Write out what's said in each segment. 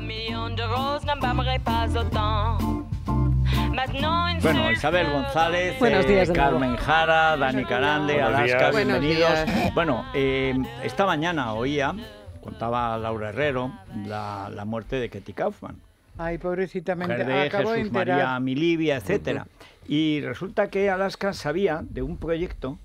Bueno, Isabel González, Carmen Jara, Dani Carande, Alaska, bienvenidos. Bueno, eh, esta mañana oía, contaba Laura Herrero, la, muerte de Ketty Kaufman. Ay, pobrecita, me de Jesús María Milivia, etcétera. Y resulta que Alaska sabía de un proyecto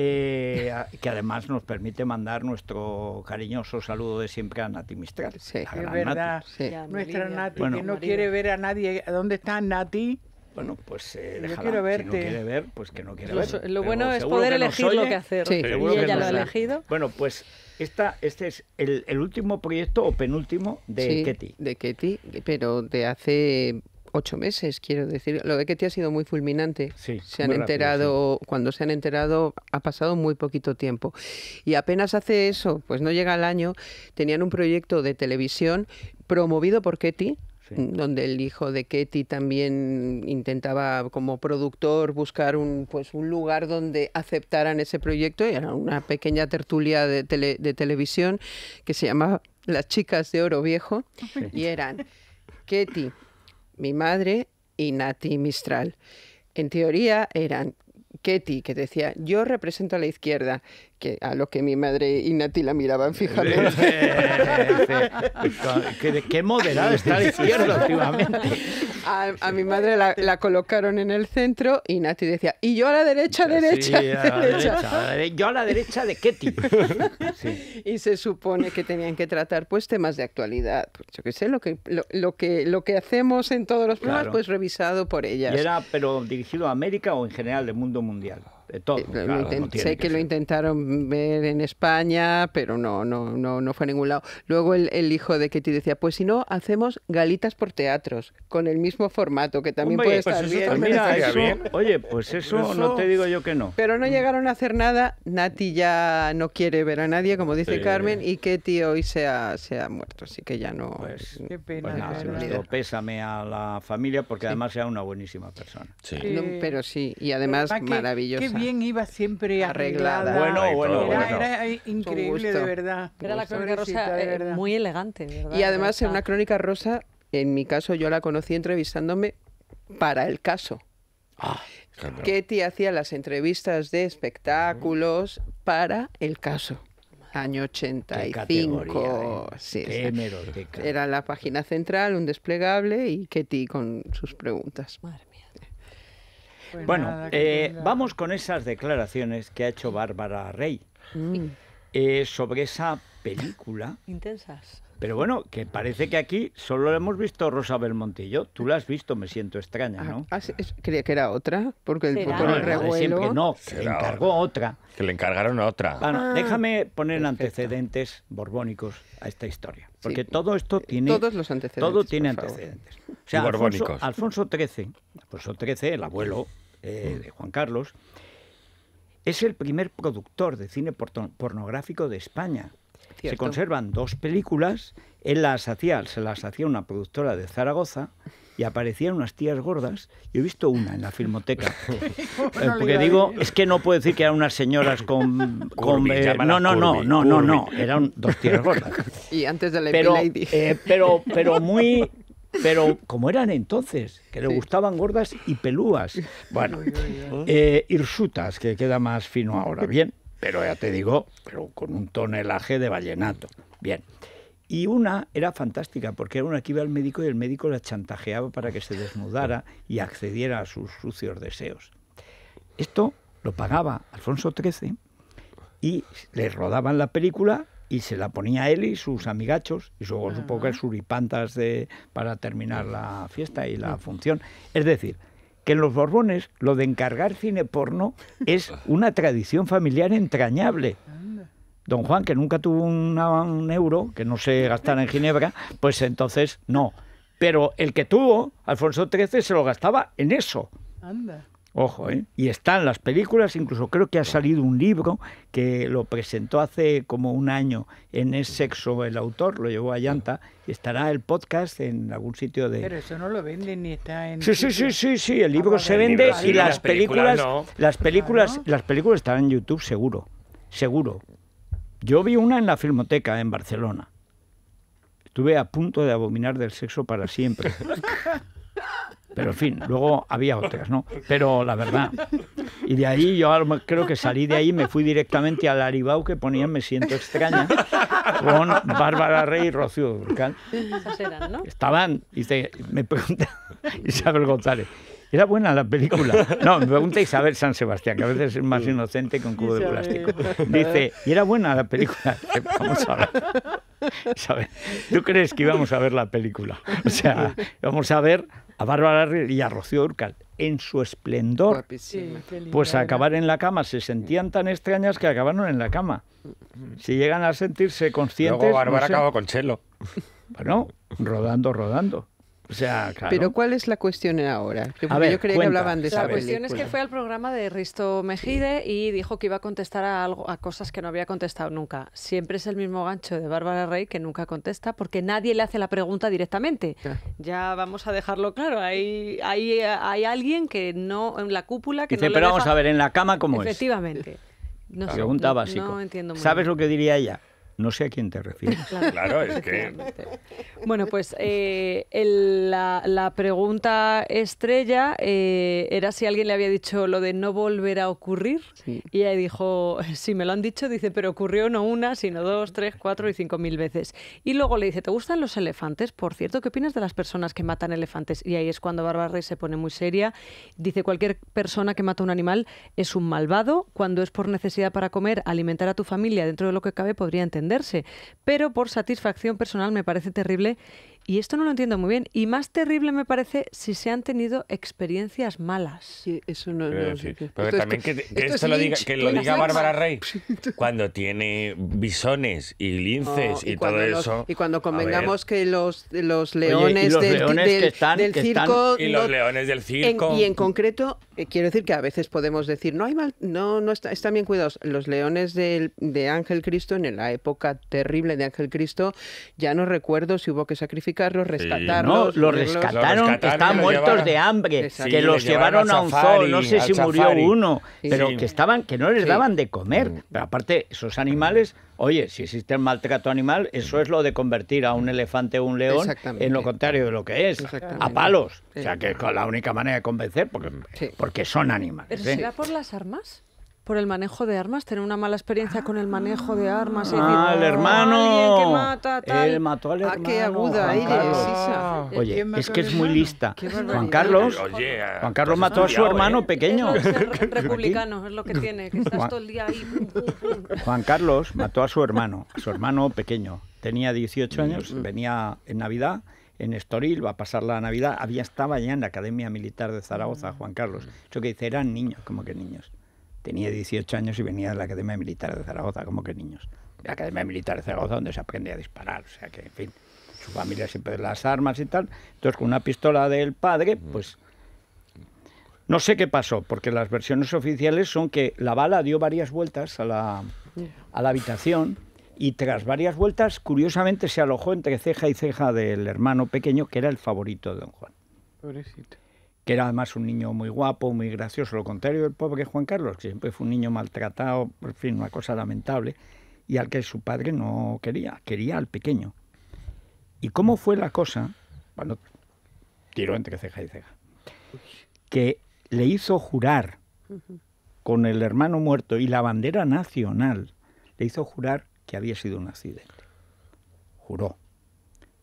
eh, que además nos permite mandar nuestro cariñoso saludo de siempre a Nati Mistral. Sí, es verdad. Nuestra Nati, que no quiere ver a nadie. dónde está Nati? Bueno, pues eh, déjala. verte. no quiere ver, pues que no quiere ver. Lo, bueno es poder elegir lo que hacer. Sí. y ella lo ha elegido. Bueno, pues esta, este es el, último proyecto o penúltimo de sí, Ketty. De Ketty, pero de hace ocho meses, quiero decir. Lo de Ketty ha sido muy fulminante. se han enterado, cuando se han enterado, ha pasado muy poquito tiempo. Y apenas hace eso, pues no llega el año, tenían un proyecto de televisión promovido por Ketty, donde el hijo de Ketty también intentaba como productor buscar un pues un lugar donde aceptaran ese proyecto y era una pequeña tertulia de, de televisión que se llamaba Las chicas de oro viejo y eran Ketty, mi madre y Nati Mistral. En teoría eran Ketty, que decía, yo represento a la izquierda, que a lo que mi madre y Nati la miraban fijamente. ¿Qué, qué moderada está la izquierda últimamente a, mi madre la, colocaron en el centro y Nati decía, y yo a la derecha, derecha, a derecha. yo a la derecha de Ketty. tipo Y se supone que tenían que tratar pues temas de actualidad, pues, yo qué sé, lo que, lo, que, lo que hacemos en todos los programas, pues revisado por ellas. era, pero dirigido a América o en general del mundo mundial? Eh, sé que, lo intentaron ver en España, pero no, no, no, no fue a ningún lado. Luego el, hijo de Ketty decía, pues si no, hacemos galitas por teatros, con el mismo formato, que también puede pues estar bien. Oye, pues eso, no te digo yo que no. Pero no llegaron a hacer nada, Nati ya no quiere ver a nadie, como dice Carmen, y Ketty hoy se ha, se ha muerto, así que ya no... Pues, pues pésame a la familia, porque además era una buenísima persona. pero sí, y además maravillosa bien iba siempre arreglada. Bueno, bueno, bueno. Era increíble, de verdad. Era la crónica rosa eh, muy elegante. Y además, en una crónica rosa, en mi caso, yo la conocí entrevistándome para el caso. Ah, Ketty hacía las entrevistas de espectáculos para el caso. Año 85. ¿eh? Qué sí, era la página central, un desplegable y Ketty con sus preguntas. Pues bueno, eh, vamos con esas declaraciones que ha hecho Bárbara Rey mm. eh, sobre esa película. Intensas. Pero bueno, que parece que aquí solo hemos visto Rosa yo. Tú la has visto, me siento extraña, ¿no? Ah, creía que era otra, porque el Siempre no, que le encargó otra. Que le encargaron otra. Bueno, ah. déjame poner antecedentes borbónicos a esta historia. Porque todo esto eh, tiene. antecedentes. Todo tiene antecedentes. Alfonso, XIII, Alfonso el abuelo eh, de Juan Carlos, es el primer productor de cine pornográfico de España. Se conservan dos películas. Él las hacía, se las hacía una productora de Zaragoza y aparecían unas tías gordas. Yo he visto una en la filmoteca. Eh, porque digo, es que no puedo decir que eran unas señoras con... Eh, no, no, no, no, no, no, eran dos tías gordas. Y antes de la eh, pero, pero, muy... Pero como eran entonces, que le gustaban gordas y pelúas. Bueno, irsutas que queda más fino ahora, bien. Pero ya te digo, pero con un tonelaje de vallenato. Bien. Y una era fantástica, porque era una que iba al médico y el médico la chantajeaba para que se desnudara y accediera a sus sucios deseos. Esto lo pagaba Alfonso XIII y le rodaban la película y se la ponía él y sus amigachos y luego su pocas suripantas de, para terminar la fiesta y la función. Es decir, que en los Borbones lo de encargar cine porno es una tradición familiar entrañable don Juan, que nunca tuvo un euro, que no se gastara en Ginebra, pues entonces no. Pero el que tuvo, Alfonso XIII, se lo gastaba en eso. Anda. Ojo, ¿eh? Y están las películas, incluso creo que ha salido un libro que lo presentó hace como un año en ese Sexo el autor, lo llevó a Llanta, y estará el podcast en algún sitio de... Pero eso no lo venden ni está en... Sí, sí, sí, sí, sí, el libro ah, se vende y las películas, las películas, las películas están en YouTube seguro, seguro. Yo vi una en la Filmoteca en Barcelona. Estuve a punto de abominar del sexo para siempre. Pero en fin, luego había otras, ¿no? Pero la verdad. Y de ahí yo creo que salí de ahí, y me fui directamente al Aribau que ponían Me siento extraña con Bárbara Rey y Rocío Durcal. ¿no? Estaban, y me pregunta Isabel González, era buena la película. No, me pregunta Isabel San Sebastián, que a veces es más inocente que un cubo de plástico. Dice, y era buena la película. Vamos a ver. ¿tú crees que íbamos a ver la película? O sea, íbamos a ver a Bárbara y a Rocío Urcal en su esplendor. pues ¿eh? acabar en la cama, se sentían tan extrañas que acabaron en la cama. Si llegan a sentirse conscientes... Luego Bárbara acabó con Chelo. Bueno, rodando, rodando. Pero ¿cuál es la cuestión ahora? yo creía que hablaban de La cuestión es que fue al programa de Risto Mejide y dijo que iba a contestar a, algo, a cosas que no había contestado nunca. Siempre es el mismo gancho de Bárbara Rey que nunca contesta porque nadie le hace la pregunta directamente. Ya vamos a dejarlo claro. Hay, alguien que no, en la cúpula que... no pero vamos a ver, en la cama cómo es. Efectivamente. No Pregunta entiendo ¿Sabes lo que diría ella? No sé a quién te refieres. Claro, es que... Bueno, pues eh, la, pregunta estrella eh, era si alguien le había dicho lo de no volver a ocurrir. Y ahí dijo, si me lo han dicho, dice, pero ocurrió no una, sino dos, tres, cuatro y cinco mil veces. Y luego le dice, ¿te gustan los elefantes? Por cierto, ¿qué opinas de las personas que matan elefantes? Y ahí es cuando Barbara Rey se pone muy seria. Dice, cualquier persona que mata un animal es un malvado. Cuando es por necesidad para comer, alimentar a tu familia dentro de lo que cabe podría entender pero por satisfacción personal me parece terrible y esto no lo entiendo muy bien. Y más terrible me parece si se han tenido experiencias malas. eso no, también que, esto, lo diga, Bárbara Rey cuando tiene bisones y linces y, todo eso. Y cuando convengamos que los, los leones del, circo. y los leones del circo. y en concreto, eh, quiero decir que a veces podemos decir, no hay mal, no, no está, están bien cuidados. Los leones de Ángel Cristo, en la época terrible de Ángel Cristo, ya no recuerdo si hubo que sacrificar los rescataron, los estaban muertos de hambre, que los llevaron, a un zoológico, no sé si murió uno, pero que estaban, que no les daban de comer. Mm. Pero aparte, esos animales, oye, si existe el maltrato animal, eso es lo de convertir a un elefante o un león en lo contrario de lo que es, a palos. O sea, que es la única manera de convencer, porque, porque son animales. ¿Pero será ¿eh? por las armas? por el manejo de armas, tener una mala experiencia con el manejo de armas. Ah, el oh, hermano. Él mató al Ah, qué aguda eres, Oye, es que es muy lista. Juan Carlos. Juan Carlos mató a su hermano pequeño. republicano, es lo que tiene, que estás todo el día ahí. Juan Carlos mató a su hermano, su hermano pequeño. Tenía 18 años, mm. venía en Navidad en Estoril, va a pasar la Navidad. Había estaba ya en la Academia Militar de Zaragoza, mm. Juan Carlos. Eso que dice, eran niños, como que niños. Tenía 18 años y venía de la Academia Militar de Zaragoza, como que niños. La Academia Militar de Zaragoza donde se aprende a disparar, o sea que, en fin, su familia siempre de las armas y tal. Entonces, con una pistola del padre, pues... No sé qué pasó, porque las versiones oficiales son que la bala dio varias vueltas a la, a la habitación y tras varias vueltas, curiosamente, se alojó entre ceja y ceja del hermano pequeño, que era el favorito de don Juan. Pobrecito que era además un niño muy guapo, muy gracioso, lo contrario del pobre Juan Carlos, que siempre fue un niño maltratado, en fin, una cosa lamentable, y al que su padre no quería, quería al pequeño. ¿Y cómo fue la cosa? Bueno, tiró entre ceja y ceja. Que le hizo jurar con el hermano muerto y la bandera nacional, le hizo jurar que había sido un accidente. Juró.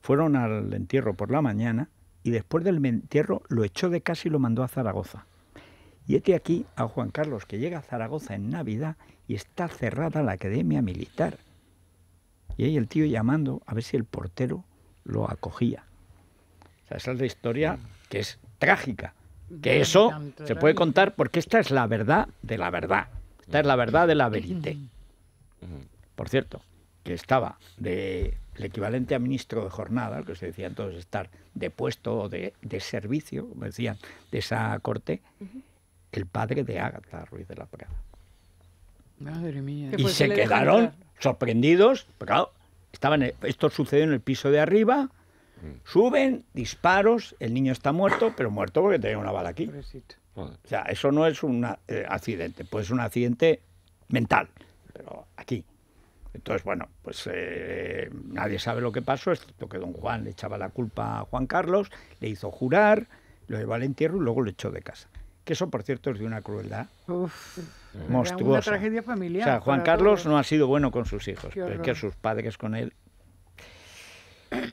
Fueron al entierro por la mañana y después del entierro lo echó de casa y lo mandó a Zaragoza. Y este aquí a Juan Carlos, que llega a Zaragoza en Navidad y está cerrada la Academia Militar. Y ahí el tío llamando a ver si el portero lo acogía. O sea, esa es la historia que es trágica. Que eso se puede contar porque esta es la verdad de la verdad. Esta es la verdad de la verité. Por cierto, que estaba de el equivalente a ministro de jornada, que se decía entonces estar de puesto o de, servicio, como decían, de esa corte, el padre de Ágata Ruiz de la Prada. Madre mía. Y pues se quedaron sorprendidos, claro, estaban, esto sucedió en el piso de arriba, mm. suben, disparos, el niño está muerto, pero muerto porque tenía una bala aquí. O sea, eso no es un eh, accidente, pues es un accidente mental, pero aquí. Entonces, bueno, pues eh, nadie sabe lo que pasó, excepto que don Juan le echaba la culpa a Juan Carlos, le hizo jurar, lo llevó al entierro y luego lo echó de casa. Que eso, por cierto, es de una crueldad Uf, mm. monstruosa. Una tragedia familiar. O sea, Juan Carlos no ha sido bueno con sus hijos, pero es que sus padres con él.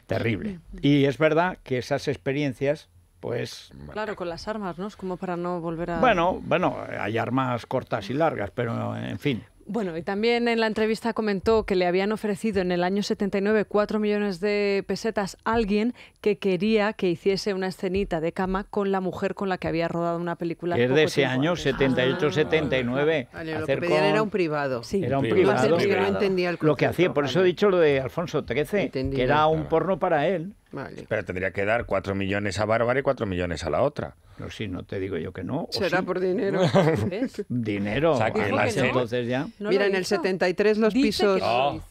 Terrible. Mm. Y es verdad que esas experiencias pues... Claro, con las armas, ¿no? Es como para no volver a... Bueno, bueno, hay armas cortas y largas, pero en fin. Bueno, y también en la entrevista comentó que le habían ofrecido en el año 79 4 millones de pesetas a alguien que quería que hiciese una escenita de cama con la mujer con la que había rodado una película. Es de ese año, 78-79. Ah. lo que pedían era un privado. Sí, era un privado. lo que hacía, por eso he dicho lo de Alfonso XIII, que era un porno para él. Pero tendría que dar 4 millones a Bárbara y 4 millones a la otra. No, sí, no te digo yo que no. ¿Será por dinero? dinero. Ah, entonces ya. Mira, en el 73 los pisos.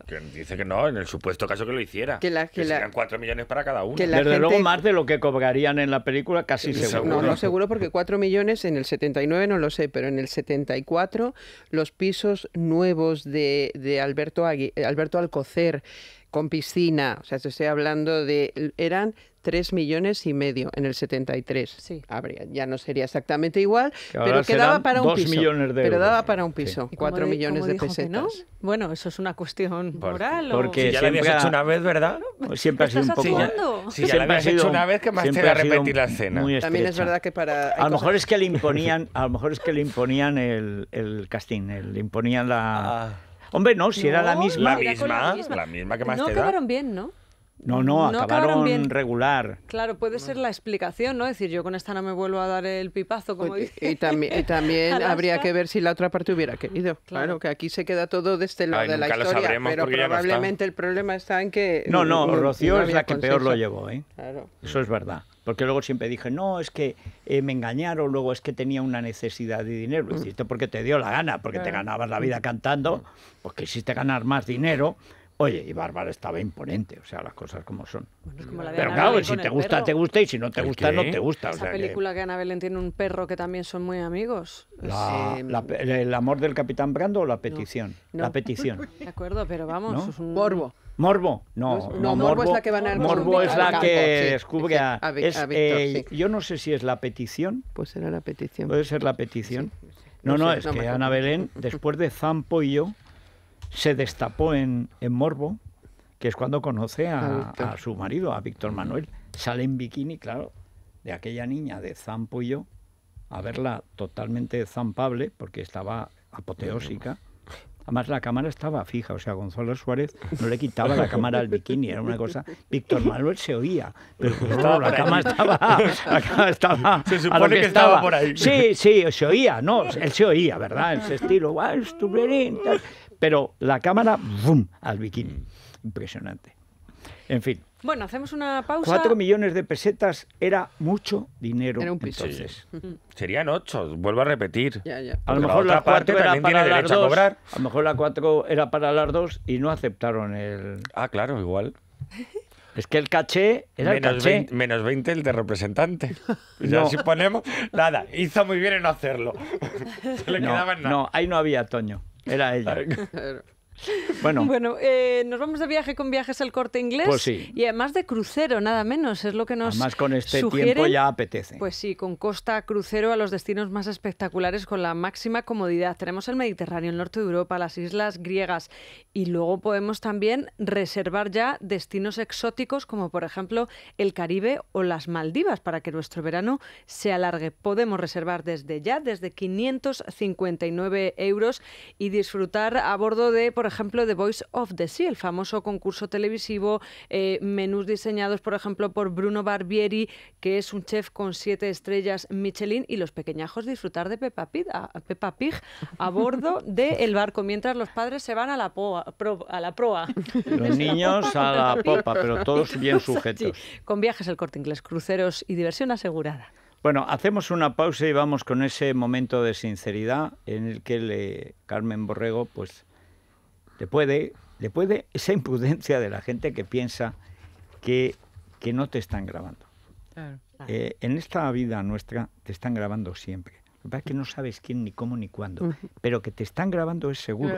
Que no, dice que no, en el supuesto caso que lo hiciera. Que, la, 4 millones para cada uno. Desde luego más de lo que cobrarían en la película, casi seguro. No, no seguro porque 4 millones en el 79 no lo sé, pero en el 74 los pisos nuevos de, Alberto, eh, Alberto Alcocer con piscina, o sea, te estoy hablando de, eran 3 millones y medio en el 73. Sí. Habría, ya no sería exactamente igual, pero quedaba para un piso. millones de Pero daba para un piso, 4 millones de pesetas. Bueno, eso es una cuestión moral. Porque si ya lo habías hecho una vez, ¿verdad? Siempre ha sido un poco. Si ya, si lo habías hecho una vez, que más te repetir la escena. También es verdad que para. A lo mejor es que le imponían, a lo mejor es que le imponían el, el casting, le imponían la. Ah. Hombre, no, si era la misma. La misma, la misma, que más no acabaron bien, ¿no? No, no, acabaron, regular. Claro, puede ser la explicación, ¿no? Es decir, yo con esta no me vuelvo a dar el pipazo, como dice. Y también, también habría que ver si la otra parte hubiera querido. Claro, que aquí se queda todo de este lado de la historia, pero probablemente el problema está en que... No, no, Rocío es la que peor lo llevó, ¿eh? Claro. Eso es verdad. Porque luego siempre dije, no, es que eh, me engañaron, luego es que tenía una necesidad de dinero. Lo mm. hiciste porque te dio la gana, porque te ganabas la vida cantando, mm. porque quisiste ganar más dinero, Oye, y Bárbara estaba imponente, o sea, las cosas como son. Pero claro, si te gusta, te gusta, y si no te gusta, no te gusta. Esa película que... Ana Belén tiene un perro que también son muy amigos. ¿El amor del Capitán Brando o la petición? La petición. De acuerdo, pero vamos, morbo. Morbo, no, no, morbo, es la que van a Morbo es la que descubre a, Víctor, eh, Yo no sé si es la petición. Pues será la petición. Puede ser la petición. No, no, es que Ana Belén, después de Zampo y yo, se destapó en, en Morbo, que es cuando conoce a, su marido, a Víctor Manuel. Sale en bikini, claro, de aquella niña de Zampo yo, a verla totalmente zampable, porque estaba apoteósica. Además, la cámara estaba fija, o sea, Gonzalo Suárez no le quitaba la cámara al bikini, era una cosa. Víctor Manuel se oía, pero la cámara estaba. se supone que, estaba. por ahí. Sí, sí, se oía, no, él se oía, ¿verdad? En ese estilo, ¡Ah, pero la cámara, ¡bum! al bikini. Impresionante. En fin. Bueno, hacemos una pausa. Cuatro millones de pesetas era mucho dinero. Serían ocho, vuelvo a repetir. A lo mejor la, cuatro era para las dos. A, mejor la era para dos y no aceptaron el. Ah, claro, igual. Es que el caché era el caché. menos 20 el de representante. Ya si ponemos. Nada, hizo muy bien en no hacerlo. le nada. No, ahí no había Toño. Hej a... Bueno, bueno eh, nos vamos de viaje con viajes al corte inglés. Pues sí. Y además de crucero, nada menos, es lo que nos. más con este tiempo ya apetece. Pues sí, con costa crucero a los destinos más espectaculares con la máxima comodidad. Tenemos el Mediterráneo, el norte de Europa, las islas griegas y luego podemos también reservar ya destinos exóticos como, por ejemplo, el Caribe o las Maldivas para que nuestro verano se alargue. Podemos reservar desde ya, desde 559 euros y disfrutar a bordo de, por ejemplo, ejemplo, The Voice of the Sea, el famoso concurso televisivo, eh, menús diseñados, por ejemplo, por Bruno Barbieri, que es un chef con siete estrellas Michelin, y los pequeñajos disfrutar de Peppa Pig a, bordo del barco, mientras los padres se van a la, proa. Los niños a la popa, pero todos bien sujetos. con viajes al corte inglés, cruceros y diversión asegurada. Bueno, hacemos una pausa y vamos con ese momento de sinceridad en el que le, Carmen Borrego pues le puede, esa imprudencia de la gente que piensa que, no te están grabando. Ah. Eh, en esta vida nuestra te están grabando siempre. Lo que pasa es que no sabes quién, ni cómo, ni cuándo. Pero que te están grabando es seguro.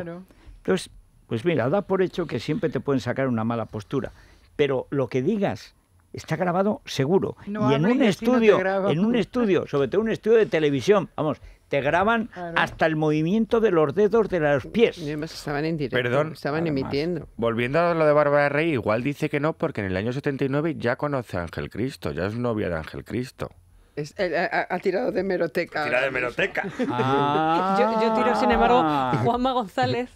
Entonces, pues mira, da por hecho que siempre te pueden sacar una mala postura. Pero lo que digas está grabado seguro. y en un estudio, en un estudio, sobre todo un estudio de televisión, vamos, te graban hasta el movimiento de los dedos de los pies. Pues estaban en directo, Perdón, estaban emitiendo. Volviendo a lo de Bárbara Rey, igual dice que no, porque en el año 79 ya conoce a Ángel Cristo, ya es novia de Ángel Cristo. Eh, eh, ha, tirado de meroteca. Tira de meroteca. Ah. Yo, tiro, sin embargo, Juanma González,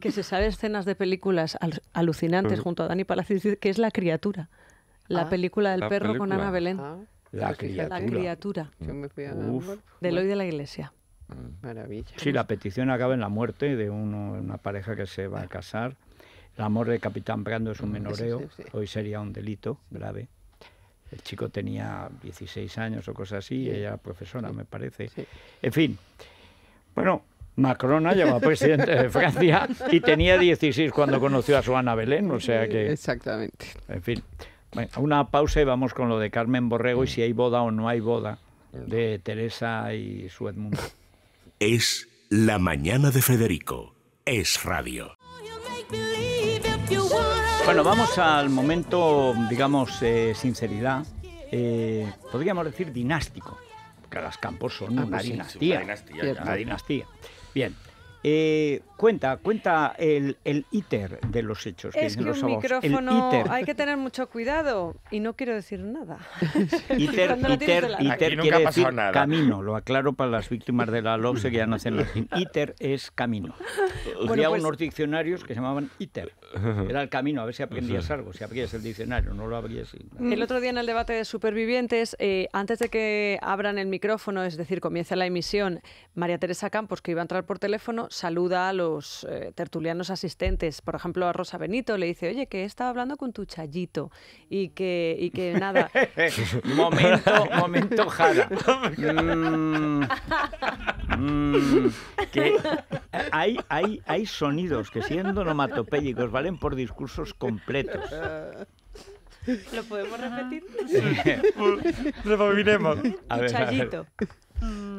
que se sabe escenas de películas alucinantes mm. junto a Dani Palacios, que es La criatura, la ah. película del perro con Ana Belén. Ah. La criatura. La criatura. Del hoy de la iglesia. Maravilla. Sí, la petición acaba en la muerte de una pareja que se va a casar. El amor de Capitán Brando es un mm, menoreo, hoy sería un delito grave. El chico tenía 16 años o cosas así, y ella profesora, me parece. En fin, bueno, Macron ha llamado presidente de Francia y tenía 16 cuando conoció a su Ana Belén, o sea que... Exactamente. En fin, bueno, una pausa y vamos con lo de Carmen Borrego y si hay boda o no hay boda de Teresa y su es La Mañana de Federico. Es Radio. Bueno, vamos al momento, digamos, eh, sinceridad, eh, podríamos decir dinástico, porque las campos son ah, una, pues dinastía, una, dinastía, dinastía. Bien, eh, Cuenta, cuenta el, el íter de los hechos. Es que, un micrófono hay que tener mucho cuidado y no quiero decir nada. Íter, íter, quiere decir camino, lo aclaro para las víctimas de la LOPSE que ya no hacen la ITER es camino. Había pues unos diccionarios que se llamaban ITER. Era el camino, a ver si aprendías algo, si abrías el diccionario, no lo abrías. El otro día en el debate de supervivientes, eh, antes de que abran el micrófono, es decir, comience la emisión, María Teresa Campos, que iba a entrar por teléfono, saluda a los eh, tertulianos asistentes, por ejemplo, a Rosa Benito, le dice, oye, que estaba hablando con tu chayito y que, y que nada. momento, momento, Jara. Mm, mm, que hay, hay, hay sonidos que siendo nomatopélicos valen por discursos completos. ¿Lo podemos repetir? A mm.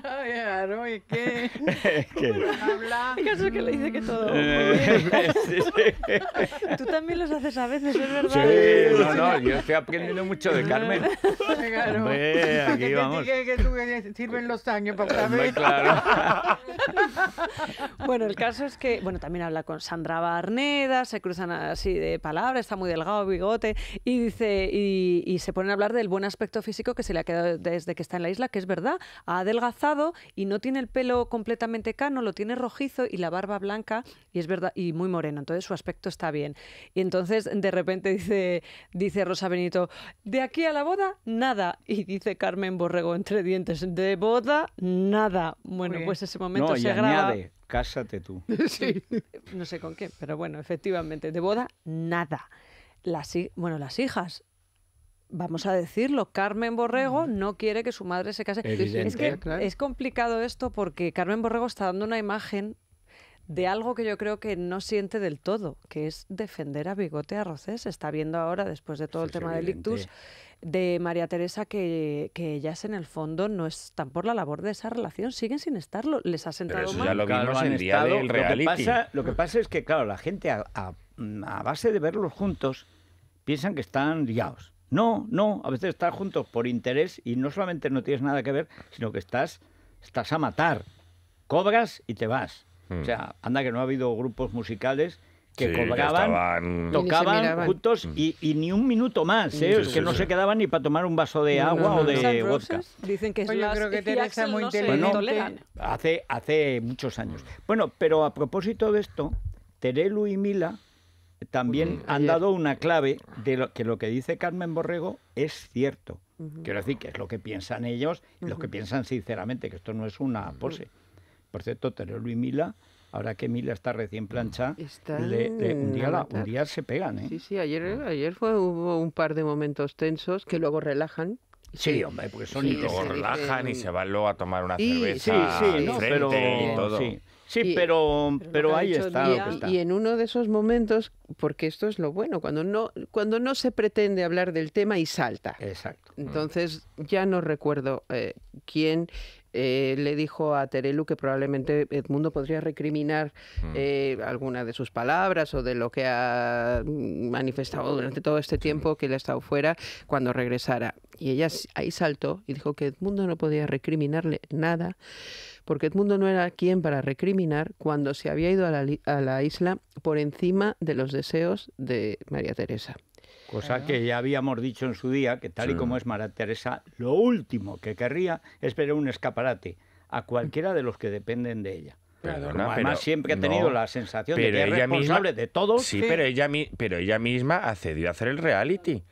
claro, ¿y qué? ¿Cómo habla? El caso es que le dice que todo. Eh, sí, sí. Tú también los haces a veces, es verdad. Sí, no, no, yo estoy aprendiendo mucho de ah. Carmen. Claro. Hombre, aquí que vamos. Que, que, tú, que sirven los años para saber. claro. bueno, el caso es que, bueno, también habla con Sandra Barneda, se cruzan así de palabras, está muy delgado, bigote, y dice, y, y se ponen a hablar del buen aspecto físico que se le ha quedado desde que está en la isla, que es verdad, ha adelgazado y no tiene el pelo completamente cano, lo tiene rojizo y la barba blanca y es verdad y muy moreno, entonces su aspecto está bien. Y entonces de repente dice dice Rosa Benito, "De aquí a la boda nada." Y dice Carmen Borrego entre dientes, "De boda nada." Bueno, pues ese momento se graba. Añade. Cásate tú. Sí. No sé con qué, pero bueno, efectivamente, de boda nada. Las, bueno, las hijas vamos a decirlo, Carmen Borrego no quiere que su madre se case. es complicado esto porque Carmen Borrego está dando una imagen de algo que yo creo que no siente del todo, que es defender a Bigote Arroces, está viendo ahora, después de todo el tema del ictus, de María Teresa, que, ellas en el fondo no están por la labor de esa relación, siguen sin estarlo. Les ha sentado mal. Ya lo en lo Que pasa, lo que pasa es que, claro, la gente a, a base de verlos juntos piensan que están liados no, no, a veces estás juntos por interés y no solamente no tienes nada que ver, sino que estás, estás a matar. Cobras y te vas. O mm. sea, anda que no ha habido grupos musicales que cobraban, tocaban juntos mm. y, ni un minuto más, ¿eh? es que no se quedaban ni para tomar un vaso de agua o de vodka. Dicen que es yo creo que muy bueno, hace, hace muchos años. Bueno, pero a propósito de esto, Terelu y Mila también han dado una clave de lo que lo que dice Carmen Borrego es cierto. Quiero decir que es lo que piensan ellos, y lo que piensan sinceramente, que esto no es una pose. Por cierto, Terelu y Mila, ahora que Mila está recién plancha, un, día la, se pegan. ¿eh? Sí, sí, ayer, ayer fue, hubo un par de momentos tensos que luego relajan. Sí, hombre, porque son... y luego relajan y se van luego a tomar una cerveza sí, sí, y todo. Sí, pero, pero, ahí está, Y en uno de esos momentos, porque esto es lo bueno, cuando no, cuando no se pretende hablar del tema y salta. Exacto. Mm. Entonces, ya no recuerdo eh, quién eh, le dijo a Terelu que probablemente Edmundo podría recriminar mm. eh, alguna de sus palabras o de lo que ha manifestado durante todo este tiempo que él ha estado fuera cuando regresara. Y ella ahí saltó y dijo que Edmundo no podía recriminarle nada porque mundo no era quien para recriminar cuando se había ido a la, isla por encima de los deseos de María Teresa. Cosa que ya habíamos dicho en su día, que tal y como es María Teresa, lo último que querría es ver un escaparate a cualquiera de los que dependen de ella. Perdona, además pero, siempre ha tenido la sensación de que es responsable de todo. Sí, pero, ella, pero ella misma accedió a hacer el reality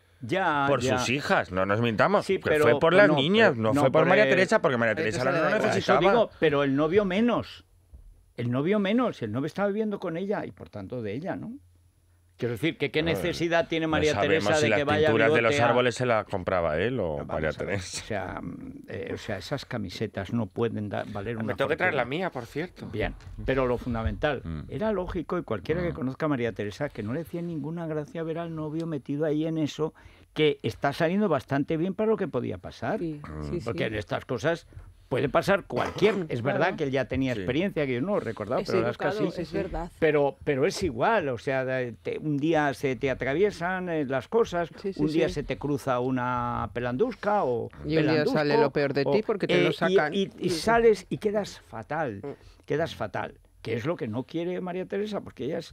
por sus hijas, no nos mintamos. fue por las niñas, no, fue por, María Teresa, porque María eh, Teresa la no necesitaba. pero el novio menos. El novio menos. El novio estaba viviendo con ella y por tanto de ella, ¿no? Quiero decir, que ¿qué necesidad tiene María Teresa de que vaya a las pinturas de los árboles se las compraba él o María Teresa? Eh, o sea, esas camisetas no pueden valer ah, una... Me tengo que traer la mía, por cierto. Bien, pero lo fundamental, mm. era lógico, y cualquiera que mm. conozca a María Teresa, que no le hacía ninguna gracia ver al novio metido ahí en eso, que está saliendo bastante bien para lo que podía pasar. porque en estas cosas Puede pasar cualquier. Es verdad que él ya tenía experiencia, que yo no lo he pero las casi. Es verdad. Pero, pero es igual, o sea, un día se te atraviesan eh, las cosas, un día se te cruza una pelandusca o. Y un día sale lo peor de ti porque te lo eh, sacan. Y, sales y quedas fatal, mm. quedas fatal, que es lo que no quiere María Teresa, porque ella es.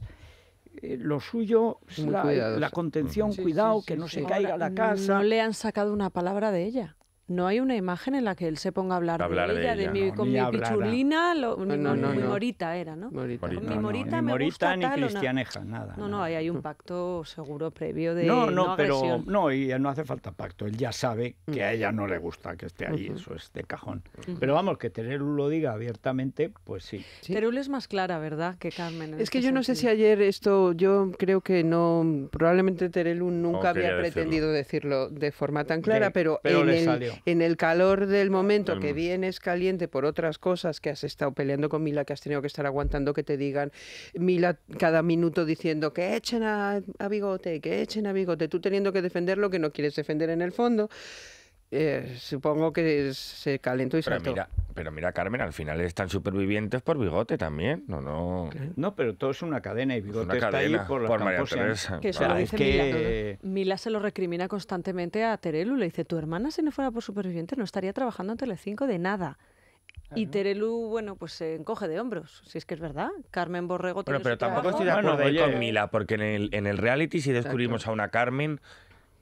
Eh, lo suyo la, contención, mm. cuidado, que no se caiga la casa. No le han sacado una palabra de ella no hay una imagen en la que él se ponga a hablar, de, ella, de, mi, con mi pichulina, lo, mi, morita era, ¿no? Con mi morita, me ni morita ni cristianeja, nada. No, no, ahí hay un pacto seguro previo de no, no, pero no y no hace falta pacto. Él ya sabe mm. que a ella no le gusta que esté ahí, eso es de cajón. Pero vamos, que Terelu lo diga abiertamente, pues sí. ¿Sí? es más clara, ¿verdad? Que Carmen. Es que este yo no sé si ayer esto, yo creo que no, probablemente Terelu nunca había pretendido decirlo de forma tan clara, pero, pero le salió en el calor del momento que vienes caliente por otras cosas que has estado peleando con Mila, que has tenido que estar aguantando que te digan Mila cada minuto diciendo que echen a, a bigote, que echen a bigote, tú teniendo que defender lo que no quieres defender en el fondo. Eh, supongo que se calentó y pero Mira, pero mira, Carmen, al final están supervivientes por Bigote también, ¿no? No, no pero todo es una cadena y Bigote está ahí por la María Mila. se lo recrimina constantemente a Terelu. Le dice, tu hermana si no fuera por superviviente... no estaría trabajando en Telecinco de nada. Y Terelu, bueno, pues se encoge de hombros, si es que es verdad. Carmen Borrego Pero, pero tampoco estoy de acuerdo con Mila, porque en el, reality si descubrimos a una Carmen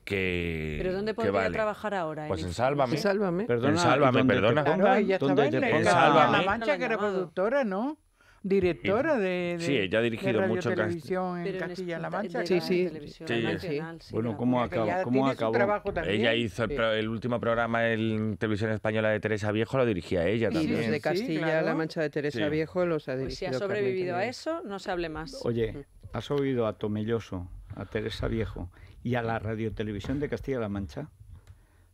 que. ¿Pero dónde podría trabajar ahora? Pues en Sálvame. Sálvame. Perdona, en Sálvame, perdona. ella estaba en, en Sálvame. La Mancha, que era productora, ¿no? directora de, sí ella ha dirigido mucho televisión en Castilla-La Mancha sí sí, sí, nacional, sí, bueno cómo acabó, cómo acabó? ella hizo el, último programa en televisión española de Teresa Viejo lo dirigía ella también Sí, los de Castilla-La Mancha de Teresa Viejo los ha dirigido si ha sobrevivido a eso no se hable más oye mm. has oído a Tomelloso a Teresa Viejo y a la radiotelevisión de Castilla-La Mancha.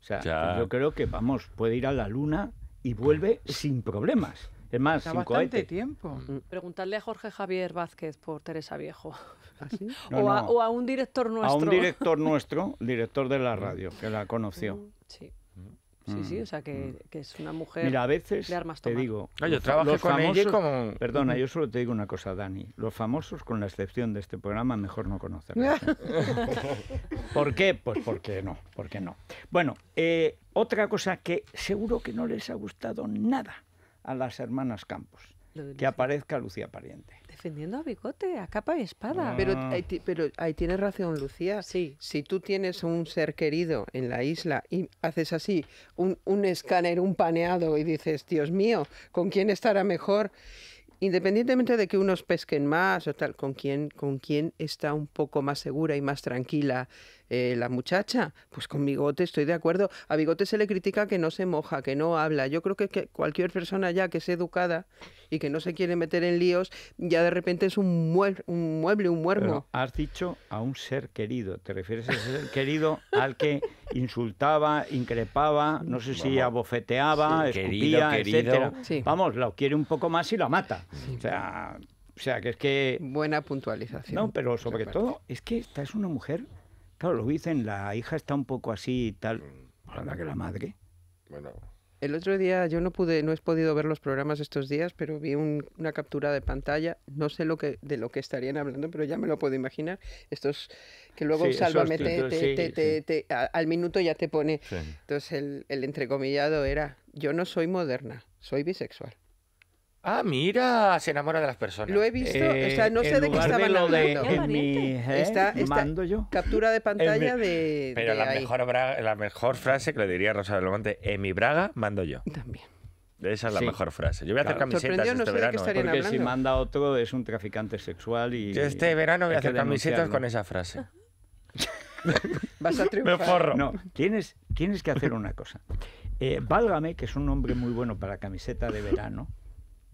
O sea, pues yo creo que, vamos, puede ir a la luna y vuelve sin problemas. Es más, Está sin bastante tiempo. Mm. Mm. Preguntarle a Jorge Javier Vázquez por Teresa Viejo. ¿Ah, o, A, un director nuestro. A un director nuestro, director de la radio, que la conoció. Mm, sí sí, sí, mm. o sea mm. que, es una mujer Mira, a veces te digo, con como... Perdona, yo solo te digo una cosa, Dani, los famosos, con la excepción de este programa, mejor no conocerlos. ¿Por qué? Pues porque no, porque no. Bueno, eh, otra cosa que seguro que no les ha gustado nada a las hermanas Campos, que aparezca Lucía Pariente defendiendo a Bigote a capa y espada. Ah. Ah. Pero, ahí tienes razón, Lucía. Sí. Si tú tienes un ser querido en la isla y haces así un, escáner, un paneado y dices, Dios mío, ¿con quién estará mejor? independientemente de que unos pesquen más o tal, con quién, con quién está un poco más segura y más tranquila eh, la muchacha, pues con bigote estoy de acuerdo. A bigote se le critica que no se moja, que no habla. Yo creo que, cualquier persona ya que es educada y que no se quiere meter en líos, ya de repente es un, un mueble, un muermo. has dicho a un ser querido, te refieres a ser querido al que insultaba, increpaba, no sé si abofeteaba, escribía, escupía, etcétera. Vamos, lo quiere un poco más y la mata. O sea, o sea, que es que... Buena puntualización. No, pero sobre todo, es que esta es una mujer Claro, lo dicen, la hija está un poco así y tal. Mm. que la madre. El otro día yo no pude, no he podido ver los programas estos días, pero vi una captura de pantalla. No sé lo que de lo que estarían hablando, pero ya me lo puedo imaginar. Estos que luego salva sálvame te, te, al minuto ya te pone. Entonces el entrecomillado era yo no soy moderna, soy bisexual. Ah, mira, se enamora de las personas. Lo he visto, o sea, no sé de qué estaban hablando. mi, mando yo. captura de pantalla de. Pero la, mejor la mejor frase que le diría Rosa Belmonte: en mi braga mando yo. También. Esa es la mejor frase. Yo voy a hacer camisetas este verano. ¿eh? Porque si manda otro es un traficante sexual y. Yo este verano voy a hacer camisetas con esa frase. Vas a triunfar. No, tienes, que hacer una cosa. Eh, válgame, que es un hombre muy bueno para camiseta de verano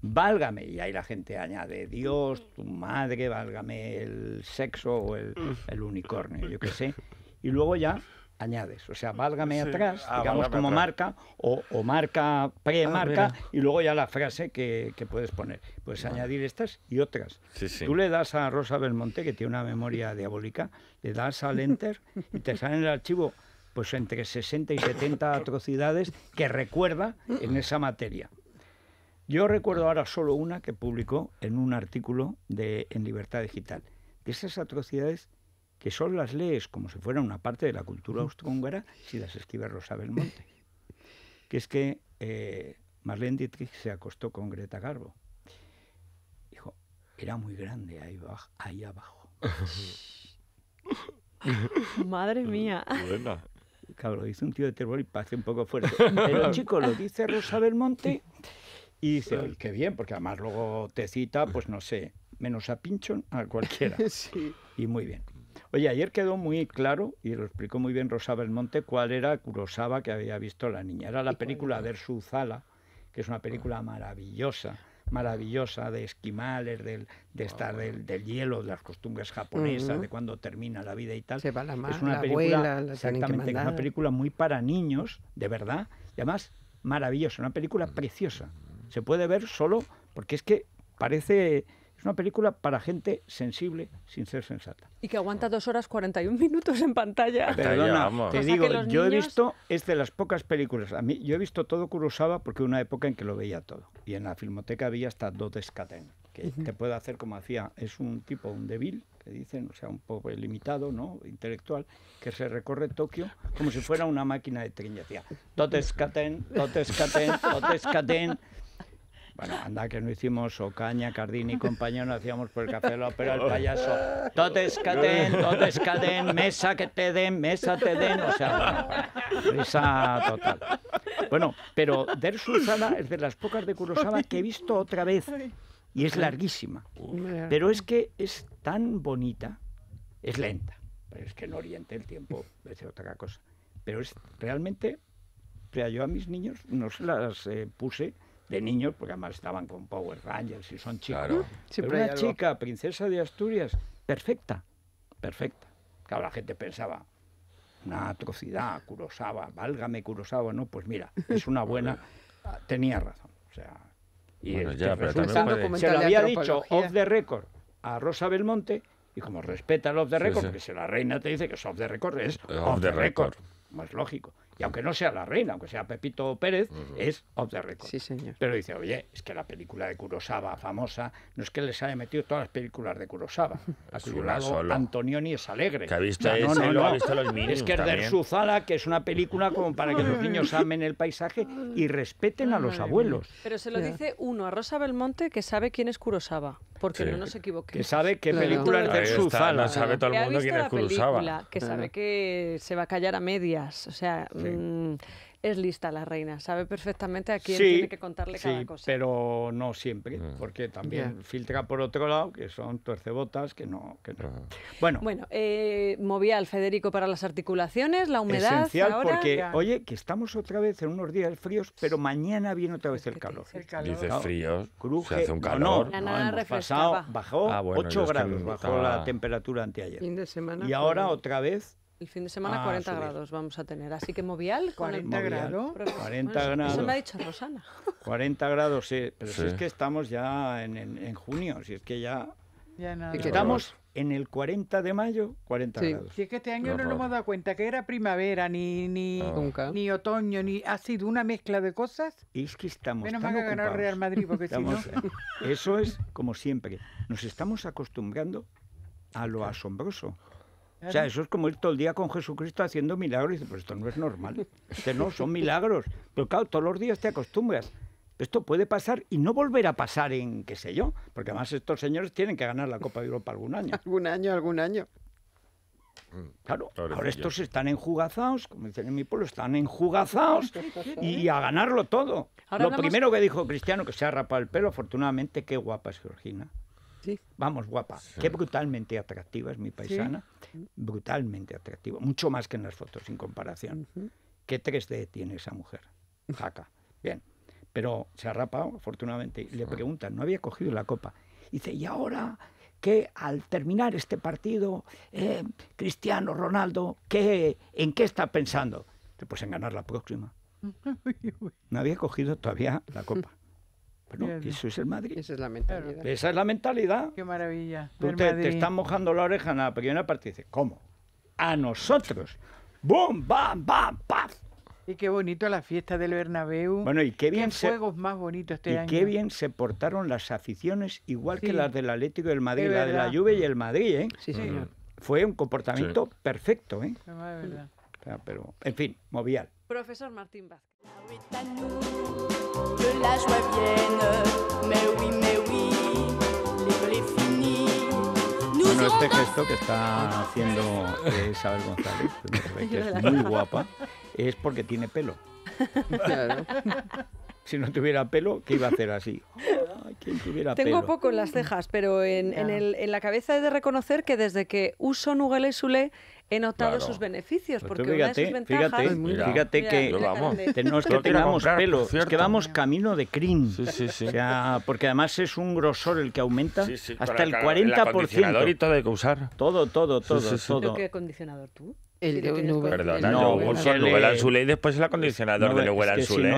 válgame, y ahí la gente añade Dios, tu madre, válgame el sexo o el, mm. unicornio, yo qué sé, y luego ya añades, o sea, válgame atrás, ah, digamos como marca, o, marca, pre-marca, ah, y luego ya la frase que, puedes poner. Puedes añadir estas y otras. Tú le das a Rosa Belmonte, que tiene una memoria diabólica, le das al enter y te sale en el archivo pues entre 60 y 70 atrocidades que recuerda en esa materia. Yo recuerdo ahora solo una que publicó en un artículo de, en Libertad Digital. De esas atrocidades que son las leyes, como si fueran una parte de la cultura austrohúngara si las escribe Rosa Belmonte. Que es que eh, Marlene Dietrich se acostó con Greta Garbo. Dijo, era muy grande ahí, abajo. Madre mía. Buena. lo dice un tío de terror y pase un poco fuerte. Pero chico, lo dice Rosa Belmonte y dice, que qué bien, porque además luego te cita, pues no sé, menos a Pinchon, a cualquiera. Sí. Y muy bien. Oye, ayer quedó muy claro, y lo explicó muy bien Rosa Belmonte, cuál era Kurosawa que había visto la niña. Era la película su Zala, que es una película maravillosa, maravillosa de esquimales, del, de estar del, del hielo, de las costumbres japonesas, de cuando termina la vida y tal. Se va la una película, exactamente, es una película muy para niños, de verdad, y además maravillosa, una película preciosa. Se puede ver solo porque es que parece... Es una película para gente sensible sin ser sensata. Y que aguanta dos horas 41 minutos en pantalla. Perdona, te digo, yo he visto, es de las pocas películas. A mí, yo he visto todo Kurosawa porque una época en que lo veía todo. Y en la filmoteca había hasta dotescaten que te puede hacer como hacía. Es un tipo, un débil, que dicen, o sea, un poco limitado, ¿no? Intelectual, que se recorre Tokio como si fuera una máquina de triña. Decía, Toteskaten, Toteskaten, bueno, anda que no hicimos Ocaña, Cardini y compañero, no hacíamos por el café lo pero el payaso. Totes caden, totes caden, mesa que te den, mesa te den. O sea, bueno, risa total. Bueno, pero Der es de las pocas de Kurosawa que he visto otra vez. Y es larguísima. Pero es que es tan bonita, es lenta. Pero es que no Oriente el tiempo es otra cosa. Pero es realmente, o yo a mis niños no se las eh, puse de niños, porque además estaban con Power Rangers y son chicos. una chica, princesa de Asturias, perfecta, perfecta. Claro, la gente pensaba, una atrocidad, Kurosawa, válgame curosaba no, pues mira, es una buena, ah, tenía razón. O sea, y se lo había dicho off the record a Rosa Belmonte, y como respeta el off the record, porque si la reina te dice que es off the record, es off, the, record. record. Más lógico y aunque no sea la reina, aunque sea Pepito Pérez, es off the record. Sí, señor. Pero dice, oye, es que la película de Kurosawa famosa, no es que les haya metido todas las películas de Kurosawa. A su lado, Antonioni es alegre. Que ha visto no, ha visto los Es que es de Suzala, que es una película como para que los niños amen el paisaje y respeten a los abuelos. Pero se lo dice uno, a Rosa Belmonte, que sabe quién es Kurosawa, porque no nos equivoquemos. Que sabe qué película es de Suzala. sabe todo el mundo quién es Kurosawa. que sabe que se va a callar a medias, o sea... Mm, es lista la reina, sabe perfectamente a quién tiene que contarle cada cosa. Pero no siempre, mm. porque también filtra por otro lado, que son tuercebotas que no. Que no. Bueno, bueno eh, movía al Federico para las articulaciones, la humedad. Esencial porque, oye, que estamos otra vez en unos días fríos, pero mañana viene otra vez el calor. Dice frío. se hace un calor. la bajó 8 ah, grados, bajó la temperatura anteayer. Fin de semana. Y ahora otra vez el fin de semana 40 ah, grados vamos a tener, así que Movial 40 grados. 40 grados. Eso me ha dicho Rosana. 40 grados, sí, pero si es que estamos ya en, junio, si es que ya, ya estamos en el 40 de mayo, 40 grados. Si es que este año no, nos hemos dado cuenta que era primavera, ni ni, ah. ni otoño, ni ha sido una mezcla de cosas. Y es que estamos Menos mal que ganó Real Madrid, porque estamos, si no... Eso es como siempre. Nos estamos acostumbrando a lo asombroso. O sea, eso es como ir todo el día con Jesucristo haciendo milagros. Y dices, pues esto no es normal. Este no, son milagros. Pero claro, todos los días te acostumbras. Esto puede pasar y no volver a pasar en qué sé yo, porque además estos señores tienen que ganar la Copa de Europa algún año. Algún año, algún año. Mm, claro, ahora estos están enjugazados, como dicen en mi pueblo, están enjugazados y a ganarlo todo. Lo primero que dijo Cristiano, que se ha rapado el pelo, afortunadamente, qué guapa es Georgina. Vamos, guapa. Qué brutalmente atractiva es mi paisana. Brutalmente atractiva. Mucho más que en las fotos, sin comparación. ¿Qué 3D tiene esa mujer? Jaca. Bien. Pero se ha rapado, afortunadamente. Y le preguntan, no había cogido la copa. dice, ¿y ahora qué? al terminar este partido, eh, Cristiano Ronaldo, ¿qué, ¿en qué está pensando? Pues en ganar la próxima. No había cogido todavía la copa eso es el Madrid. Esa es la mentalidad. Esa es la mentalidad. Qué maravilla. Tú te, mojando la oreja en la primera parte y dices, ¿cómo? A nosotros. ¡Bum, bam, bam, paf! Y qué bonito la fiesta del Bernabéu. Bueno, y qué bien qué se, juegos más bonitos este y qué bien se portaron las aficiones, igual que las del Atlético y del Madrid, la de la Juve y el Madrid, ¿eh? Sí, sí. Mm. Fue un comportamiento perfecto, ¿eh? No, verdad. Pero, en fin, movial. Profesor Martín Vázquez la joie Mais oui, mais oui, Bueno, este gesto que está haciendo eh, Isabel González, que es muy guapa, es porque tiene pelo. Claro. Si no tuviera pelo, ¿qué iba a hacer así? Tengo pelo. poco en las cejas, pero en, la cabeza he de reconocer que desde que uso Nugalesule he notado sus beneficios, pues porque fíjate, una de Fíjate, fíjate que no es que tengamos pelo, es que vamos camino de crin. Sí, porque además es un grosor el que aumenta hasta el 40%. El acondicionador y todo hay usar. Todo, todo, todo. todo. ¿Qué acondicionador tú? Perdona, yo y después el acondicionador de no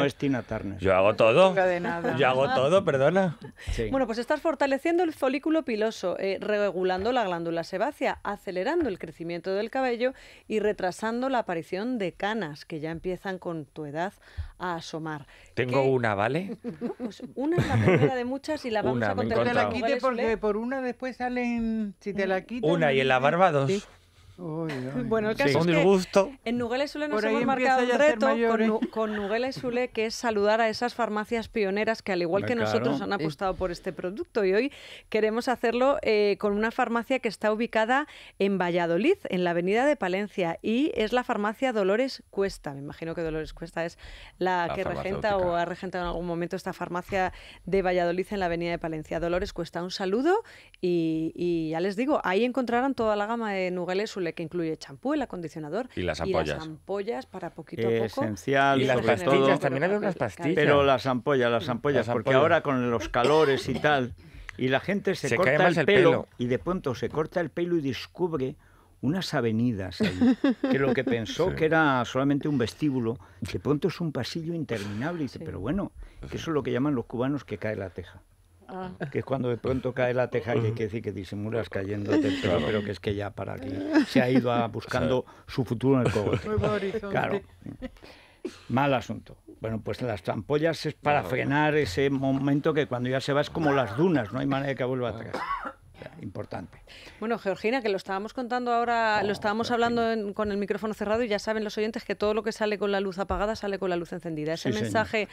es Tina Yo hago todo. Yo hago todo, perdona. Bueno, pues estás fortaleciendo el folículo piloso, eh, regulando la glándula sebácea, acelerando el crecimiento del cabello y retrasando la aparición de canas que ya empiezan con tu edad a asomar. Tengo una, ¿vale? pues una es la primera de muchas y la vamos a contar. te la ¿eh? por una después salen, si te la quito. Una y en la barba dos. bueno, el caso es que en Nugueles Sule nos hemos marcado un reto con, con Nugueles Sule, eh, que es saludar a esas farmacias pioneras que, al igual que nosotros, han apostado por este producto. Y hoy queremos hacerlo eh, con una farmacia que está ubicada en Valladolid, en la avenida de Palencia, y es la farmacia Dolores Cuesta. Me imagino que Dolores Cuesta es la, que regenta o ha regentado en algún momento esta farmacia de Valladolid en la avenida de Palencia. Dolores Cuesta, un saludo y, ya les digo, ahí encontrarán toda la gama de Nugueles Sule que incluye champú, el acondicionador y las ampollas, para poquito a poco. Esencial, y las pastillas, también hay unas pastillas. Pero las ampollas, las ampollas, porque ahora con los calores y tal, y la gente se, corta el pelo, y de pronto se corta el pelo y descubre unas avenidas ahí, que lo que pensó que era solamente un vestíbulo, de pronto es un pasillo interminable. Y dice, pero bueno, que eso es lo que llaman los cubanos que cae la teja. Ah. Que es cuando de pronto cae la teja que que decir que disimulas cayendo pero que es que ya para aquí se ha ido buscando su futuro en el cogote. Claro. Mal asunto. Bueno, pues las trampollas es para frenar ese momento que cuando ya se va es como las dunas, no hay manera de que vuelva atrás importante. Bueno, Georgina, que lo estábamos contando ahora, lo estábamos hablando con el micrófono cerrado y ya saben los oyentes que todo lo que sale con la luz apagada sale con la luz encendida. Ese mensaje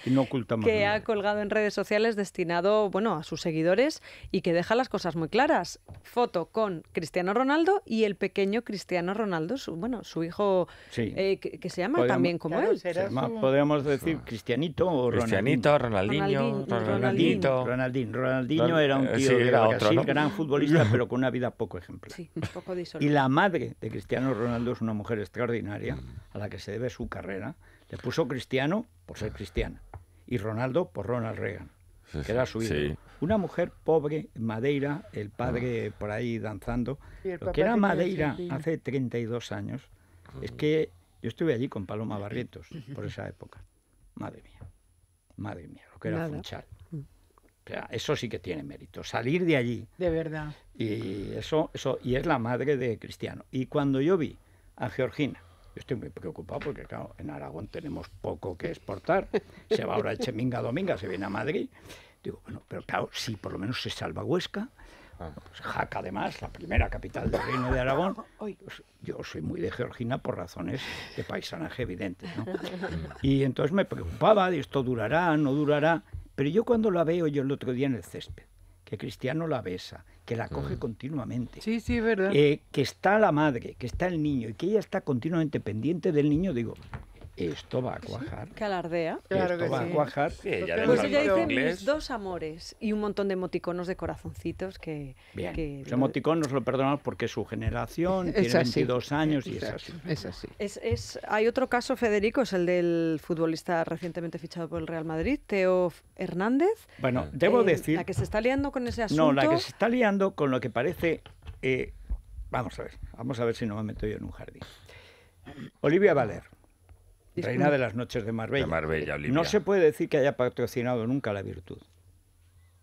que ha colgado en redes sociales destinado bueno, a sus seguidores y que deja las cosas muy claras. Foto con Cristiano Ronaldo y el pequeño Cristiano Ronaldo, su, bueno, su hijo eh, que, se llama también como él. Podemos decir Cristianito o Ronaldinho. Ronaldinho, Ronaldinho. era un eh, tío gran fútbol pero con una vida poco ejemplar. y la madre de Cristiano Ronaldo es una mujer extraordinaria, a la que se debe su carrera. Le puso Cristiano por ser cristiana y Ronaldo por Ronald Reagan, que era su hijo. Una mujer pobre, Madeira, el padre ah. por ahí danzando. Lo que era Madeira hace 32 años es ah. que yo estuve allí con Paloma Barrientos por esa época. Madre mía, madre mía, lo que era Funchal. O sea, eso sí que tiene mérito, salir de allí. De verdad. Y eso, eso, y es la madre de Cristiano. Y cuando yo vi a Georgina, yo estoy muy preocupado porque, claro, en Aragón tenemos poco que exportar. Se va ahora el Cheminga Dominga, se viene a Madrid. Digo, bueno, pero claro, si por lo menos se salva Huesca, ah. pues Jaca, además, la primera capital del Reino de Aragón. Pues yo soy muy de Georgina por razones de paisanaje evidentes. Y entonces me preocupaba esto durará, no durará. Pero yo cuando la veo, yo el otro día en el césped, que Cristiano la besa, que la coge mm. continuamente. Sí, sí, verdad. Eh, que está la madre, que está el niño y que ella está continuamente pendiente del niño, digo, esto va a cuajar. Que alardea. esto va a cuajar. pues ella dice dos amores y un montón de emoticonos de corazoncitos que... Bien, los emoticonos lo perdonamos porque es su generación, tiene así. 22 años y es, así. Es hay otro caso, Federico, es el del futbolista recientemente fichado por el Real Madrid, Teo Hernández. Bueno, debo decir... La que se está liando con ese asunto. No, la que se está liando con lo que parece... Eh, vamos a ver, vamos a ver si no me meto yo en un jardín. Olivia Valer Reina de las noches de Marbella. no se puede decir que haya patrocinado nunca la virtud,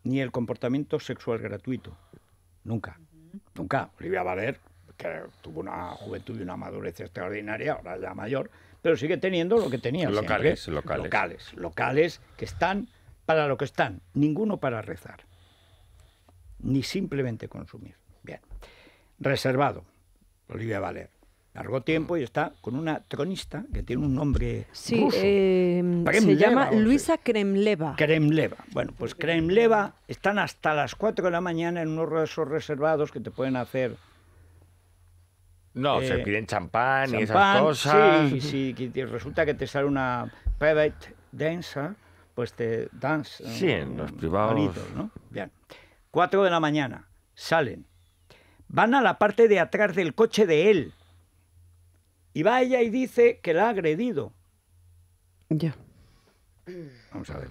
ni el comportamiento sexual gratuito. Nunca. Nunca. Olivia Valer, que tuvo una juventud y una madurez extraordinaria, ahora ya mayor, pero sigue teniendo lo que tenía. Locales, locales. Locales, locales que están para lo que están, ninguno para rezar, ni simplemente consumir. Bien. Reservado, Olivia Valer largo tiempo mm. y está con una tronista que tiene un nombre sí, ruso. Em, se llama Luisa Kremleva. Kremleva. Bueno, pues Kremleva están hasta las 4 de la mañana en unos reservados que te pueden hacer. No, eh, se piden champán, y esas cosas. Sí, sí, resulta que te sale una private dancer, pues te dance. Eh, sí, en los privados. Bien. 4 de la mañana, salen. Van a la parte de atrás del coche de él y va ella y dice que la ha agredido. Ya. Vamos a ver.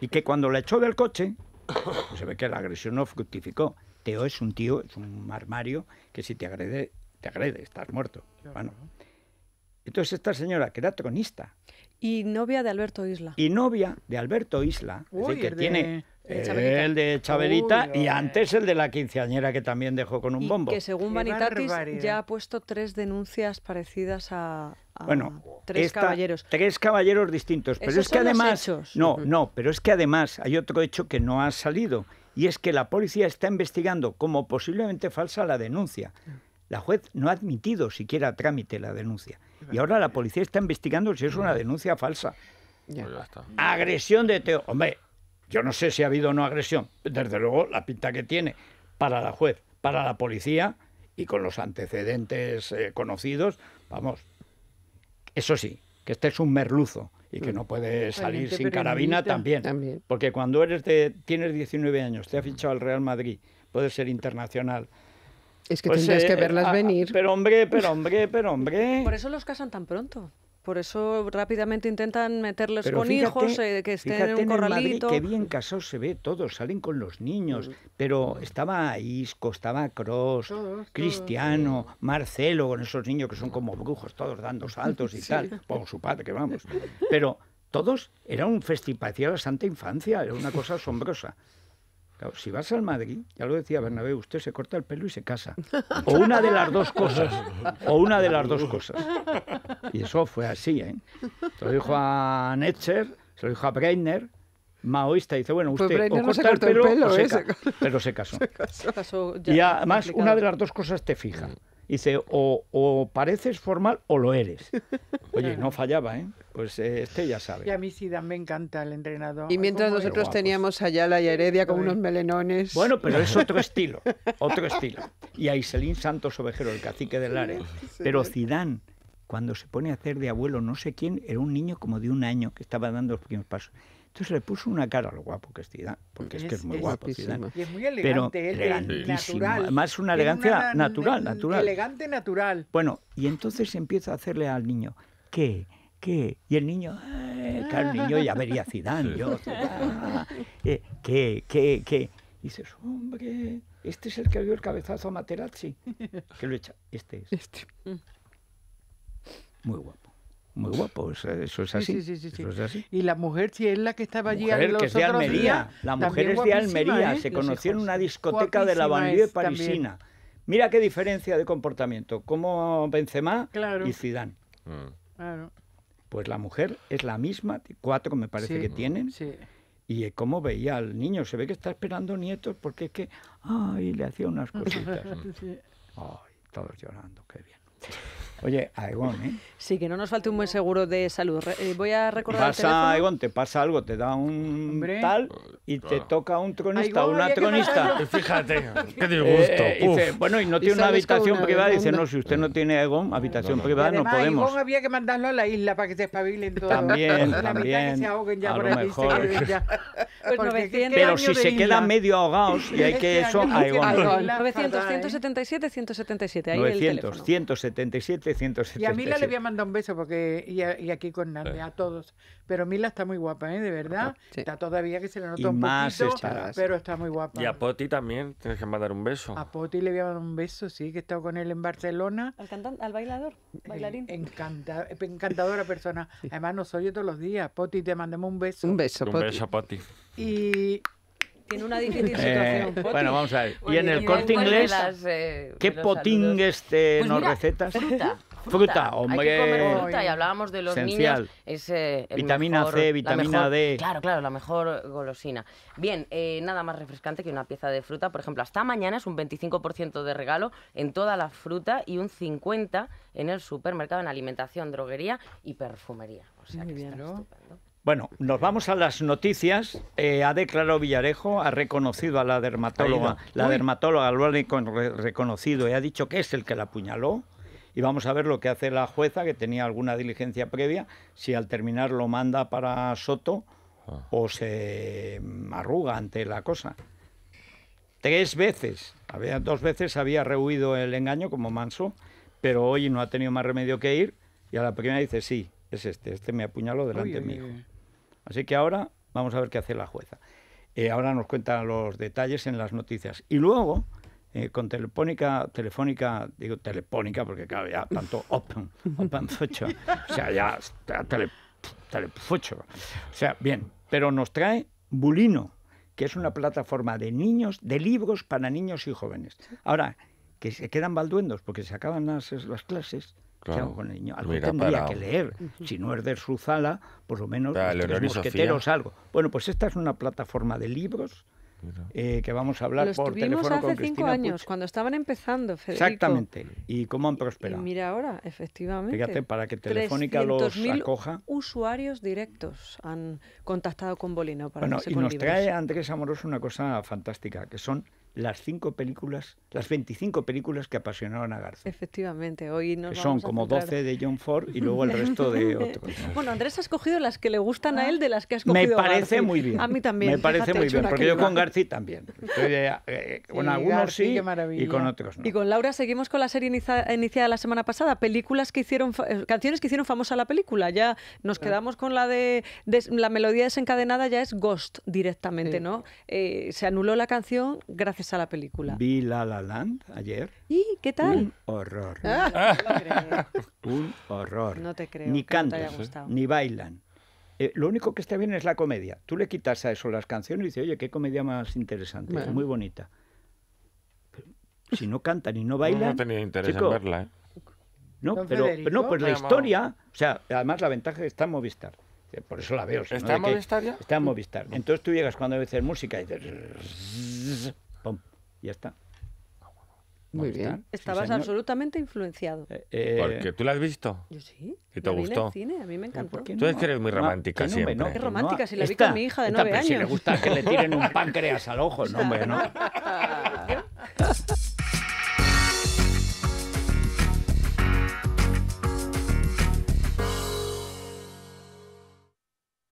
Y que cuando la echó del coche, pues se ve que la agresión no fructificó. Teo es un tío, es un armario que si te agrede, te agrede, estás muerto. Bueno. Entonces esta señora, que era tronista. Y novia de Alberto Isla. Y novia de Alberto Isla, que tiene eh, el, de Chabelita y antes eh. el de la quinceañera que también dejó con un y bombo. Que según Vanitatis ya ha puesto tres denuncias parecidas a, bueno, tres caballeros. Tres caballeros distintos. Pero es que además. No, no, pero es que además hay otro hecho que no ha salido. Y es que la policía está investigando como posiblemente falsa la denuncia. La juez no ha admitido siquiera trámite la denuncia. Y ahora la policía está investigando si es una denuncia falsa. Pues Agresión de Teo. Hombre, yo no sé si ha habido o no agresión. Desde luego, la pinta que tiene para la juez, para la policía y con los antecedentes eh, conocidos, vamos, eso sí, que este es un merluzo y que mm. no puede salir sin carabina también, Porque cuando eres de, tienes 19 años, te ha fichado al Real Madrid, puedes ser internacional. Es que pues, tendrías eh, que verlas eh, venir. Pero hombre, pero hombre, pero hombre. Por eso los casan tan pronto. Por eso rápidamente intentan meterles con hijos, eh, que estén en un corralito. qué bien casados se ve todos, salen con los niños. Mm. Pero estaba Isco, estaba Cross, Cristiano, Marcelo, con esos niños que son mm. como brujos, todos dando saltos y tal. con su padre, que vamos. Pero todos, era un festival, de la santa infancia, era una cosa asombrosa si vas al Madrid, ya lo decía Bernabé, usted se corta el pelo y se casa. O una de las dos cosas. O una de las dos uh. cosas. Y eso fue así, ¿eh? Se lo dijo a Netzer, se lo dijo a Breiner, maoísta. Dice, bueno, pues usted o corta el pelo, ¿eh? pero se casó. y además, una de las dos cosas te fija. Mm. Dice, o, o pareces formal o lo eres. Oye, no fallaba, ¿eh? Pues eh, este ya sabe. Y a mí Zidane me encanta el entrenador. Y mientras nosotros teníamos allá la y Heredia con unos melenones. Bueno, pero es otro estilo, otro estilo. Y a Iselín Santos Ovejero, el cacique del área. Pero Zidane, cuando se pone a hacer de abuelo no sé quién, era un niño como de un año que estaba dando los primeros pasos. Entonces le puso una cara a lo guapo que es Zidane, porque es, que es muy guapo Zidane. Y es muy elegante, Pero elegantísimo. Natural. Más una elegancia natural, natural. Elegante, natural. Bueno, y entonces empieza a hacerle al niño que ¿qué? Y el niño, ah, claro, el niño ya vería Zidane, yo, ah, eh, ¿qué, qué, qué? dices, hombre, este es el que vio el cabezazo a Materazzi, que lo echa, este es. Este. Mm. Muy guapo. Muy guapo, eso, es así, sí, sí, sí, Y la mujer, si es la que estaba allí. a los que de Almería. la mujer es de Almería. ¿eh? Se conoció en una discoteca de la banlieue parisina. Mira qué diferencia de comportamiento. Como Benzema y Zidane. Mm. Claro. Pues la mujer es la misma, cuatro me parece que tienen. Sí. Y eh, cómo veía al niño, se ve que está esperando nietos porque es que, ay, le hacía unas cositas. ay, todos llorando, qué bien. Oye, Aegon, ¿eh? Sí, que no nos falte un buen seguro de salud. Eh, voy a recordar Pasa, el Aegon, te pasa algo, te da un tal y te toca un tronista, o una tronista. Eh, fíjate, qué disgusto. Eh, dice, bueno, y no tiene una habitación privada. Dice, no, si usted no tiene Aegon, habitación no. privada, no podemos. Aegon había que mandarlo a la isla para que se espabilen todos. También, también. se ahoguen ya lo mejor. Pues Pero si se quedan medio ahogados y hay que eso, Aegon. 900, 177, 177. Ahí 900, el teléfono. 177, y a Mila le voy a mandar un beso porque y, aquí con nadie, a todos. Pero Mila está muy guapa, ¿eh? De verdad. Está todavía que se le nota un más poquito, pero está muy guapa. Y a Poti también tienes que mandar un beso. A Poti le voy a mandar un beso, sí, que he estado con él en Barcelona. Al bailador, bailarín. encantadora persona. Además nos oye todos los días. Poti, te mandamos un beso. Un beso, Un beso, Poti. Y una difícil eh, situación. bueno, vamos a ver. ¿Y en el corte inglés eh, qué potingues este nos recetas? Fruta. Fruta, hombre. fruta y hablábamos de los niños. Es, eh, vitamina C, vitamina D. Claro, claro, la mejor golosina. Bien, nada más refrescante que una pieza de fruta. Por ejemplo, hasta mañana es un 25% de regalo en toda la fruta y un 50% en el supermercado, en alimentación, droguería y perfumería. Muy bien. Está bueno, nos vamos a las noticias. Eh, ha declarado Villarejo, ha reconocido a la dermatóloga, la dermatóloga lo ha reconocido y ha dicho que es el que la apuñaló. Y vamos a ver lo que hace la jueza, que tenía alguna diligencia previa, si al terminar lo manda para Soto ah. o se arruga ante la cosa. Tres veces, había, dos veces había rehuido el engaño como manso, pero hoy no ha tenido más remedio que ir y a la primera dice sí, es este, este me apuñaló delante de mi hijo. Así que ahora vamos a ver qué hace la jueza. Eh, ahora nos cuentan los detalles en las noticias. Y luego, eh, con Telefónica, Telefónica, digo Telefónica porque claro, ya tanto Open, Open o sea, ya tele, tele O sea, bien, pero nos trae Bulino, que es una plataforma de niños, de libros para niños y jóvenes. Ahora, que se quedan balduendos porque se acaban las clases, Claro. Algo tendría que leer. Si no es de sala, por lo menos los mosqueteros algo. Bueno, pues esta es una plataforma de libros eh, que vamos a hablar por teléfono hace con cinco años, cuando estaban empezando, Federico. Exactamente. Y cómo han prosperado. mira ahora, efectivamente. Fíjate, para que Telefónica los acoja. usuarios directos han contactado con Bolino para Bueno, y nos trae Andrés Amoroso una cosa fantástica, que son las cinco películas, las 25 películas que apasionaron a García. Efectivamente, hoy no son como 12 de John Ford y luego el resto de otros. bueno, Andrés ha escogido las que le gustan a él de las que ha escogido. Me parece muy bien. A mí también. Me parece muy bien, porque yo con García también. Eh, con algunos sí y con otros no. Y con Laura seguimos con la serie iniciada la semana pasada, películas que hicieron, eh, canciones que hicieron famosa la película. Ya nos ah. quedamos con la de, la melodía desencadenada ya es Ghost directamente, ¿no? Eh, se anuló la canción gracias a la película. Vi La La Land ayer. ¿Y qué tal? Un horror. Ah, un horror. No te creo. Ni cantan, ni bailan. Eh, lo único que está bien es la comedia. Tú le quitas a eso las canciones y dices, oye, qué comedia más interesante, muy bonita. si no cantan y no bailan. No tenía interés en verla. ¿eh? No, pero, no, pues la historia, o sea, además la ventaja está en Movistar. Eh, por eso la veo. ¿Está en Movistar ya? Está en Movistar. Entonces tú llegas cuando a música y dices ya está. Muy bien. Estabas absolutamente influenciado. Eh, eh, Porque tú la has visto. Yo sí. ¿Y te gustó? en cine, a mí me encantó. Tú eres muy romántica siempre. No, romántica, si la vi con mi hija de nueve años. Si le gusta que le tiren un páncreas al ojo, no, hombre, no.